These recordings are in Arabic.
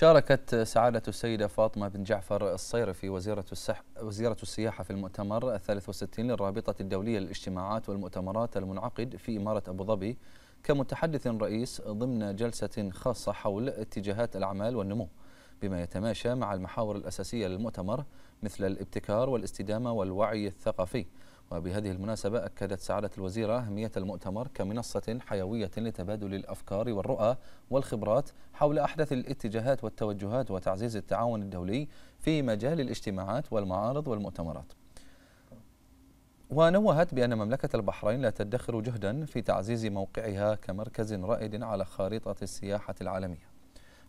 شاركت سعادة السيدة فاطمة بن جعفر الصيرفي وزيرة, السح... وزيرة السياحة في المؤتمر الثالث والستين للرابطة الدولية للاجتماعات والمؤتمرات المنعقد في إمارة أبو ظبي كمتحدث رئيس ضمن جلسة خاصة حول اتجاهات الأعمال والنمو بما يتماشى مع المحاور الأساسية للمؤتمر مثل الابتكار والاستدامة والوعي الثقافي وبهذه المناسبة أكدت سعادة الوزيرة أهمية المؤتمر كمنصة حيوية لتبادل الأفكار والرؤى والخبرات حول أحدث الاتجاهات والتوجهات وتعزيز التعاون الدولي في مجال الاجتماعات والمعارض والمؤتمرات ونوهت بأن مملكة البحرين لا تدخر جهدا في تعزيز موقعها كمركز رائد على خارطة السياحة العالمية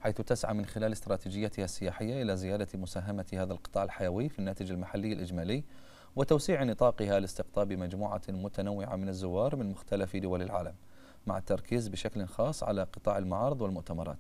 حيث تسعى من خلال استراتيجيتها السياحية إلى زيادة مساهمة هذا القطاع الحيوي في الناتج المحلي الإجمالي وتوسيع نطاقها لاستقطاب مجموعة متنوعة من الزوار من مختلف دول العالم مع التركيز بشكل خاص على قطاع المعارض والمؤتمرات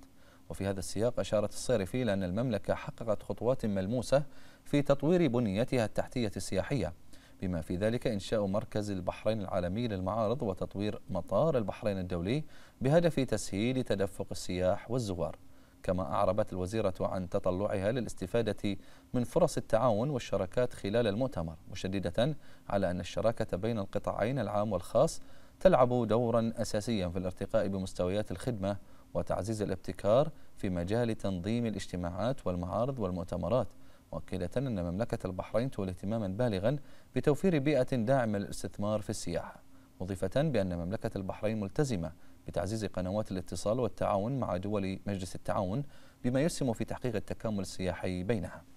وفي هذا السياق أشارت الصيرفي إلى أن المملكة حققت خطوات ملموسة في تطوير بنيتها التحتية السياحية بما في ذلك إنشاء مركز البحرين العالمي للمعارض وتطوير مطار البحرين الدولي بهدف تسهيل تدفق السياح والزوار كما أعربت الوزيرة عن تطلعها للاستفادة من فرص التعاون والشراكات خلال المؤتمر مشددة على أن الشراكة بين القطاعين العام والخاص تلعب دورا أساسيا في الارتقاء بمستويات الخدمة وتعزيز الابتكار في مجال تنظيم الاجتماعات والمعارض والمؤتمرات مؤكدة أن مملكة البحرين تولي اهتماما بالغا بتوفير بيئة داعمة للاستثمار في السياحة مضيفة بأن مملكة البحرين ملتزمة لتعزيز قنوات الاتصال والتعاون مع دول مجلس التعاون بما يسهم في تحقيق التكامل السياحي بينها